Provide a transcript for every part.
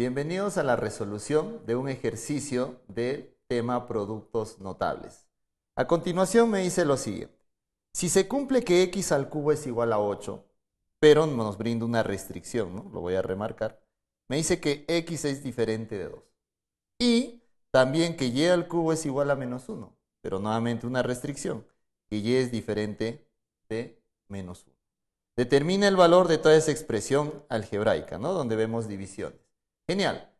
Bienvenidos a la resolución de un ejercicio de tema productos notables. A continuación me dice lo siguiente. Si se cumple que x al cubo es igual a 8, pero nos brinda una restricción, ¿no? lo voy a remarcar, me dice que x es diferente de 2. Y también que y al cubo es igual a menos 1, pero nuevamente una restricción, que y es diferente de menos 1. Determina el valor de toda esa expresión algebraica, ¿no? donde vemos divisiones. Genial.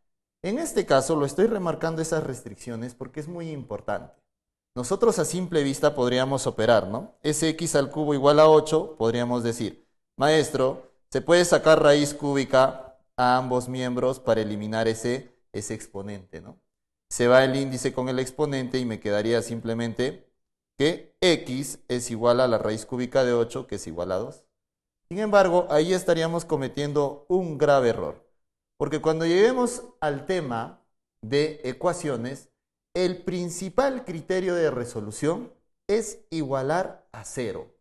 En este caso lo estoy remarcando esas restricciones porque es muy importante. Nosotros a simple vista podríamos operar, ¿no? x al cubo igual a 8, podríamos decir, maestro, se puede sacar raíz cúbica a ambos miembros para eliminar ese, ese exponente, ¿no? Se va el índice con el exponente y me quedaría simplemente que x es igual a la raíz cúbica de 8, que es igual a 2. Sin embargo, ahí estaríamos cometiendo un grave error. Porque cuando lleguemos al tema de ecuaciones, el principal criterio de resolución es igualar a cero.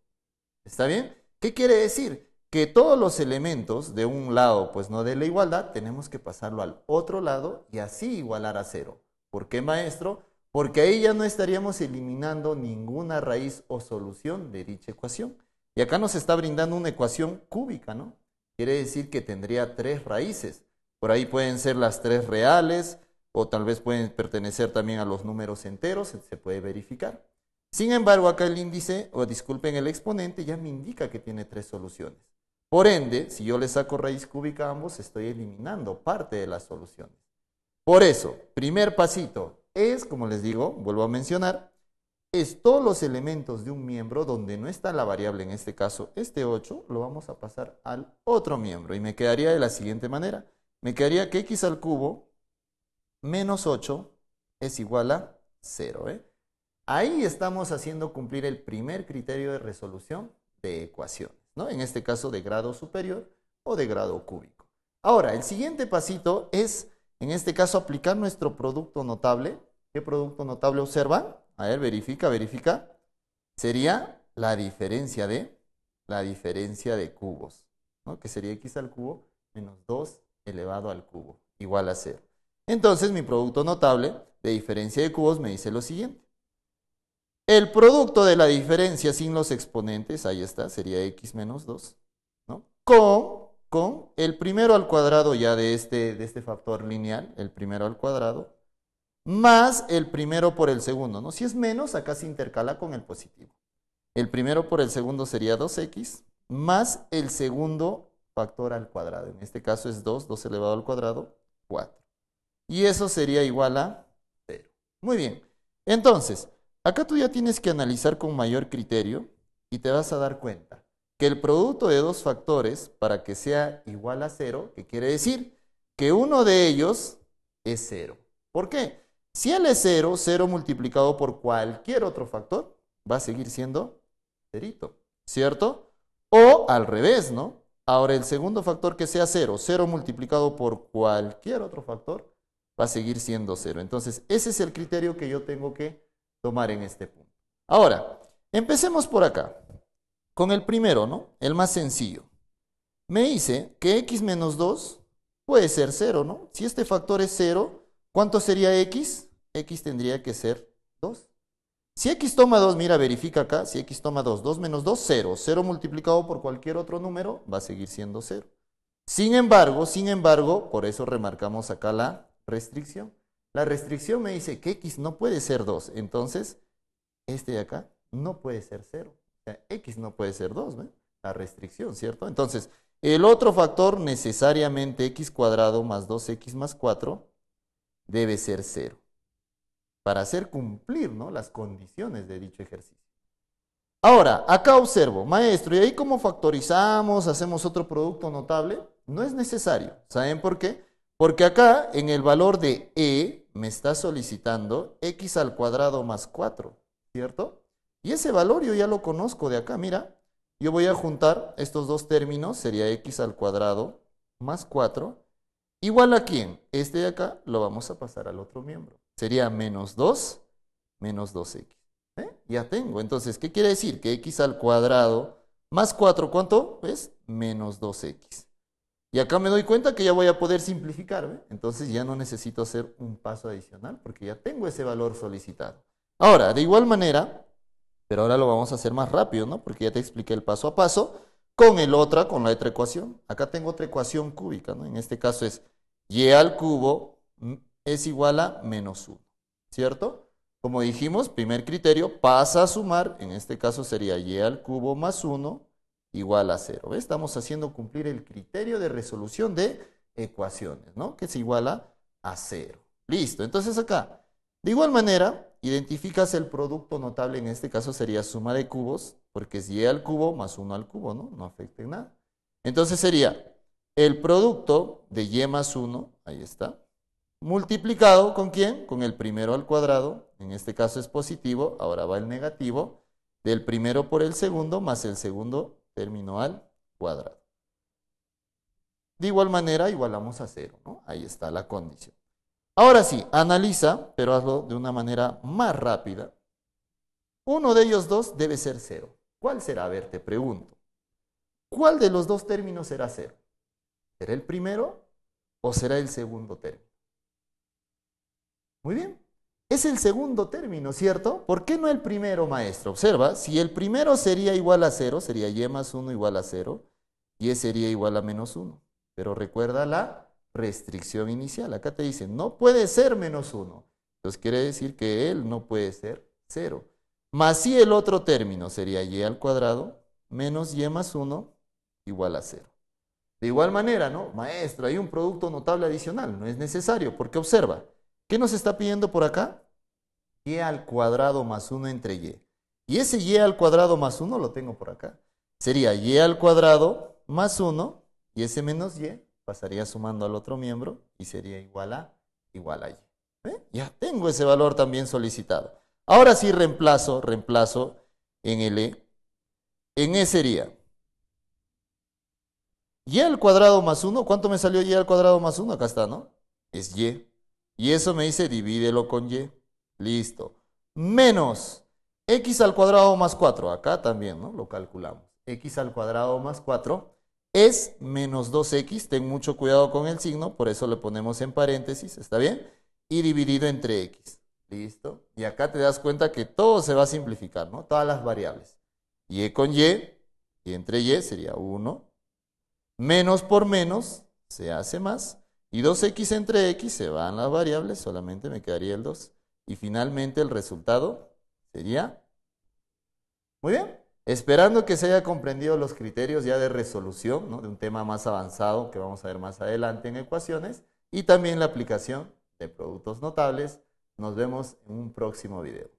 ¿Está bien? ¿Qué quiere decir? Que todos los elementos de un lado, pues no de la igualdad, tenemos que pasarlo al otro lado y así igualar a cero. ¿Por qué, maestro? Porque ahí ya no estaríamos eliminando ninguna raíz o solución de dicha ecuación. Y acá nos está brindando una ecuación cúbica, ¿no? Quiere decir que tendría tres raíces. Por ahí pueden ser las tres reales o tal vez pueden pertenecer también a los números enteros, se puede verificar. Sin embargo, acá el índice, o disculpen, el exponente ya me indica que tiene tres soluciones. Por ende, si yo le saco raíz cúbica a ambos, estoy eliminando parte de las soluciones. Por eso, primer pasito es, como les digo, vuelvo a mencionar, es todos los elementos de un miembro donde no está la variable, en este caso este 8, lo vamos a pasar al otro miembro y me quedaría de la siguiente manera. Me quedaría que x al cubo menos 8 es igual a 0. ¿eh? Ahí estamos haciendo cumplir el primer criterio de resolución de ecuaciones, ¿no? en este caso de grado superior o de grado cúbico. Ahora, el siguiente pasito es, en este caso, aplicar nuestro producto notable. ¿Qué producto notable observan? A ver, verifica, verifica. Sería la diferencia de la diferencia de cubos, ¿no? que sería x al cubo menos 2 elevado al cubo, igual a 0. Entonces mi producto notable de diferencia de cubos me dice lo siguiente. El producto de la diferencia sin los exponentes, ahí está, sería x menos 2, ¿no? Con, con el primero al cuadrado ya de este, de este factor lineal, el primero al cuadrado, más el primero por el segundo, ¿no? Si es menos, acá se intercala con el positivo. El primero por el segundo sería 2x, más el segundo factor al cuadrado. En este caso es 2, 2 elevado al cuadrado, 4. Y eso sería igual a 0. Muy bien. Entonces, acá tú ya tienes que analizar con mayor criterio y te vas a dar cuenta que el producto de dos factores para que sea igual a 0, que quiere decir que uno de ellos es 0. ¿Por qué? Si él es 0, 0 multiplicado por cualquier otro factor va a seguir siendo cerito, ¿cierto? O al revés, ¿no? Ahora, el segundo factor que sea 0, 0 multiplicado por cualquier otro factor, va a seguir siendo cero. Entonces, ese es el criterio que yo tengo que tomar en este punto. Ahora, empecemos por acá, con el primero, ¿no? El más sencillo. Me dice que x menos 2 puede ser cero, ¿no? Si este factor es cero, ¿cuánto sería x? x tendría que ser 2. Si x toma 2, mira, verifica acá, si x toma 2, 2 menos 2, 0. 0 multiplicado por cualquier otro número va a seguir siendo 0. Sin embargo, sin embargo, por eso remarcamos acá la restricción. La restricción me dice que x no puede ser 2, entonces este de acá no puede ser 0. O sea, x no puede ser 2, ¿ven? La restricción, ¿cierto? Entonces, el otro factor necesariamente x cuadrado más 2x más 4 debe ser 0 para hacer cumplir ¿no? las condiciones de dicho ejercicio. Ahora, acá observo, maestro, y ahí como factorizamos, hacemos otro producto notable, no es necesario. ¿Saben por qué? Porque acá en el valor de E me está solicitando x al cuadrado más 4, ¿cierto? Y ese valor yo ya lo conozco de acá, mira. Yo voy a juntar estos dos términos, sería x al cuadrado más 4, igual a quién. Este de acá lo vamos a pasar al otro miembro sería menos 2 menos 2x. ¿eh? Ya tengo. Entonces, ¿qué quiere decir? Que x al cuadrado más 4, ¿cuánto? Pues menos 2x. Y acá me doy cuenta que ya voy a poder simplificar. ¿eh? Entonces ya no necesito hacer un paso adicional porque ya tengo ese valor solicitado. Ahora, de igual manera, pero ahora lo vamos a hacer más rápido, ¿no? Porque ya te expliqué el paso a paso con el otra, con la otra ecuación. Acá tengo otra ecuación cúbica, ¿no? En este caso es y al cubo mm, es igual a menos 1, ¿cierto? Como dijimos, primer criterio, pasa a sumar, en este caso sería y al cubo más 1 igual a 0. ¿Ves? Estamos haciendo cumplir el criterio de resolución de ecuaciones, ¿no? Que es igual a, a 0. Listo, entonces acá, de igual manera, identificas el producto notable, en este caso sería suma de cubos, porque es y al cubo más 1 al cubo, ¿no? No afecta en nada. Entonces sería el producto de y más 1, ahí está, multiplicado con quién? Con el primero al cuadrado, en este caso es positivo, ahora va el negativo, del primero por el segundo más el segundo término al cuadrado. De igual manera, igualamos a cero, Ahí está la condición. Ahora sí, analiza, pero hazlo de una manera más rápida. Uno de ellos dos debe ser cero. ¿Cuál será? A ver, te pregunto. ¿Cuál de los dos términos será cero? ¿Será el primero o será el segundo término? Muy bien. Es el segundo término, ¿cierto? ¿Por qué no el primero, maestro? Observa, si el primero sería igual a 0, sería y más 1 igual a 0, y sería igual a menos 1. Pero recuerda la restricción inicial. Acá te dicen, no puede ser menos 1. Entonces quiere decir que él no puede ser 0. Más si el otro término sería y al cuadrado menos y más 1 igual a 0. De igual manera, ¿no? Maestro, hay un producto notable adicional, no es necesario, porque observa, ¿Qué nos está pidiendo por acá? Y al cuadrado más 1 entre Y. Y ese Y al cuadrado más 1 lo tengo por acá. Sería Y al cuadrado más 1 y ese menos Y pasaría sumando al otro miembro y sería igual a igual a Y. Ya tengo ese valor también solicitado. Ahora sí reemplazo, reemplazo en el E. En E sería Y al cuadrado más 1. ¿Cuánto me salió Y al cuadrado más 1? Acá está, ¿no? Es Y. Y eso me dice, divídelo con y. Listo. Menos x al cuadrado más 4. Acá también, ¿no? Lo calculamos. x al cuadrado más 4 es menos 2x. Ten mucho cuidado con el signo, por eso le ponemos en paréntesis, ¿está bien? Y dividido entre x. Listo. Y acá te das cuenta que todo se va a simplificar, ¿no? Todas las variables. Y e con y, y entre y sería 1. Menos por menos se hace más. Y 2x entre x se van las variables, solamente me quedaría el 2. Y finalmente el resultado sería... Muy bien. Esperando que se haya comprendido los criterios ya de resolución, de un tema más avanzado que vamos a ver más adelante en ecuaciones, y también la aplicación de productos notables. Nos vemos en un próximo video.